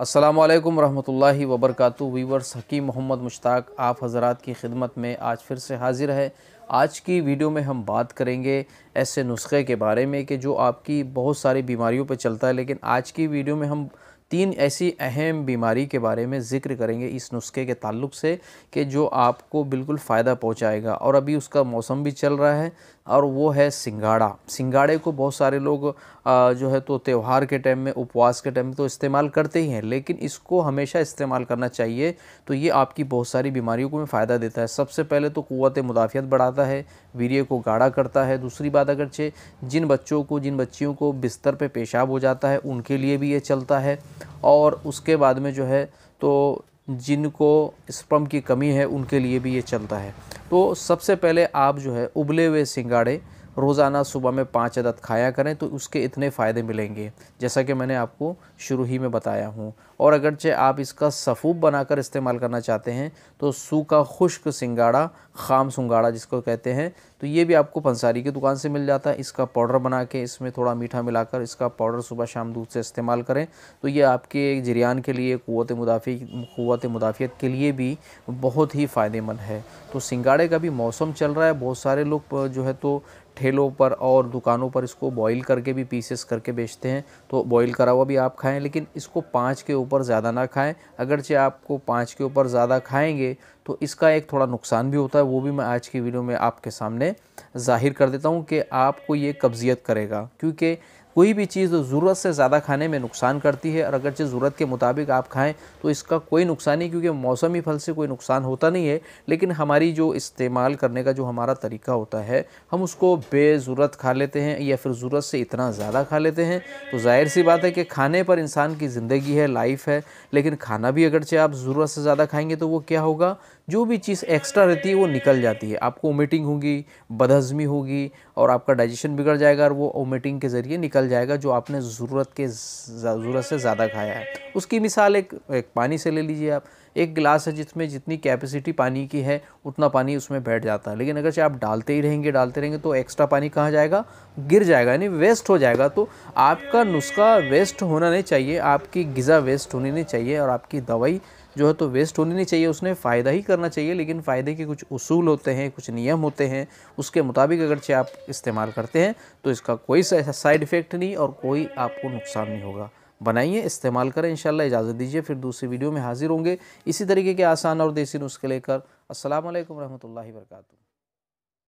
असलकम वरहमल वबरकू वीवर्स हकीम मोहम्मद मुश्ताक आप हज़रात की खिदमत में आज फिर से हाजिर है आज की वीडियो में हम बात करेंगे ऐसे नुस्खे के बारे में कि जो आपकी बहुत सारी बीमारियों पर चलता है लेकिन आज की वीडियो में हम तीन ऐसी अहम बीमारी के बारे में ज़िक्र करेंगे इस नुस्खे के ताल्लुक से कि जो आपको बिल्कुल फ़ायदा पहुंचाएगा और अभी उसका मौसम भी चल रहा है और वो है सिंगाड़ा सिंगाड़े को बहुत सारे लोग जो है तो त्यौहार के टाइम में उपवास के टाइम में तो इस्तेमाल करते ही हैं लेकिन इसको हमेशा इस्तेमाल करना चाहिए तो ये आपकी बहुत सारी बीमारियों को में फ़ायदा देता है सबसे पहले तो क़वत मुदाफ़ियत बढ़ाता है वीर को गाढ़ा करता है दूसरी बात अगरचे जिन बच्चों को जिन बच्चियों को बिस्तर पर पेशाब हो जाता है उनके लिए भी ये चलता है और उसके बाद में जो है तो जिनको स्पर्म की कमी है उनके लिए भी ये चलता है तो सबसे पहले आप जो है उबले हुए सिंगाड़े रोज़ाना सुबह में पाँच अदद खाया करें तो उसके इतने फ़ायदे मिलेंगे जैसा कि मैंने आपको शुरू ही में बताया हूँ और अगरचे आप इसका सफ़ूब बनाकर इस्तेमाल करना चाहते हैं तो सूखा खुश्क सिंगाड़ा खाम सिंगाड़ा जिसको कहते हैं तो ये भी आपको पंसारी की दुकान से मिल जाता है इसका पाउडर बना के इसमें थोड़ा मीठा मिलाकर इसका पाउडर सुबह शाम दूध से इस्तेमाल करें तो ये आपके जरियान के लिए क़वत मुदाफ़ी क़वत मुदाफ़ियत के लिए भी बहुत ही फ़ायदेमंद है तो सिंगाड़े का भी मौसम चल रहा है बहुत सारे लोग जो है तो ठेलों पर और दुकानों पर इसको बॉईल करके भी पीसेस करके बेचते हैं तो बॉईल करा हुआ भी आप खाएं लेकिन इसको पाँच के ऊपर ज़्यादा ना खाएं अगरचे आपको पाँच के ऊपर ज़्यादा खाएंगे तो इसका एक थोड़ा नुकसान भी होता है वो भी मैं आज की वीडियो में आपके सामने ज़ाहिर कर देता हूँ कि आपको ये कब्ज़ियत करेगा क्योंकि कोई भी चीज़ ज़रूरत से ज़्यादा खाने में नुकसान करती है और अगरचे ज़रूरत के मुताबिक आप खाएं तो इसका कोई नुकसान नहीं क्योंकि मौसमी फल से कोई नुकसान होता नहीं है लेकिन हमारी जो इस्तेमाल करने का जो हमारा तरीका होता है हम उसको बेज़रूरत खा लेते हैं या फिर ज़रूरत से इतना ज़्यादा खा लेते हैं तो ज़ाहिर सी बात है कि खाने पर इंसान की ज़िंदगी है लाइफ है लेकिन खाना भी अगरचे आप ज़रूरत से ज़्यादा खाएँगे तो वो क्या होगा जो भी चीज़ एक्स्ट्रा रहती है वो निकल जाती है आपको वोमिटिंग होगी बदहज़मी होगी और आपका डाइजेशन बिगड़ जाएगा और वो ओमिटिंग के ज़रिए निकल जाएगा जो आपने ज़रूरत के ज़रूरत से ज़्यादा खाया है उसकी मिसाल एक एक पानी से ले लीजिए आप एक गिलास है जिसमें जितनी कैपेसिटी पानी की है उतना पानी उसमें बैठ जाता है लेकिन अगर आप डालते ही रहेंगे डालते रहेंगे तो एक्स्ट्रा पानी कहाँ जाएगा गिर जाएगा यानी वेस्ट हो जाएगा तो आपका नुस्खा वेस्ट होना नहीं चाहिए आपकी गज़ा वेस्ट होनी नहीं चाहिए और आपकी दवाई जो है तो वेस्ट होनी नहीं चाहिए उसने फ़ायदा ही करना चाहिए लेकिन फ़ायदे के कुछ उसूल होते हैं कुछ नियम होते हैं उसके मुताबिक अगर अगरचे आप इस्तेमाल करते हैं तो इसका कोई साइड इफ़ेक्ट नहीं और कोई आपको नुकसान नहीं होगा बनाइए इस्तेमाल करें इंशाल्लाह इजाज़त दीजिए फिर दूसरी वीडियो में हाज़िर होंगे इसी तरीके के आसान और देसी नुस्खे लेकर असल वरहमल वर्का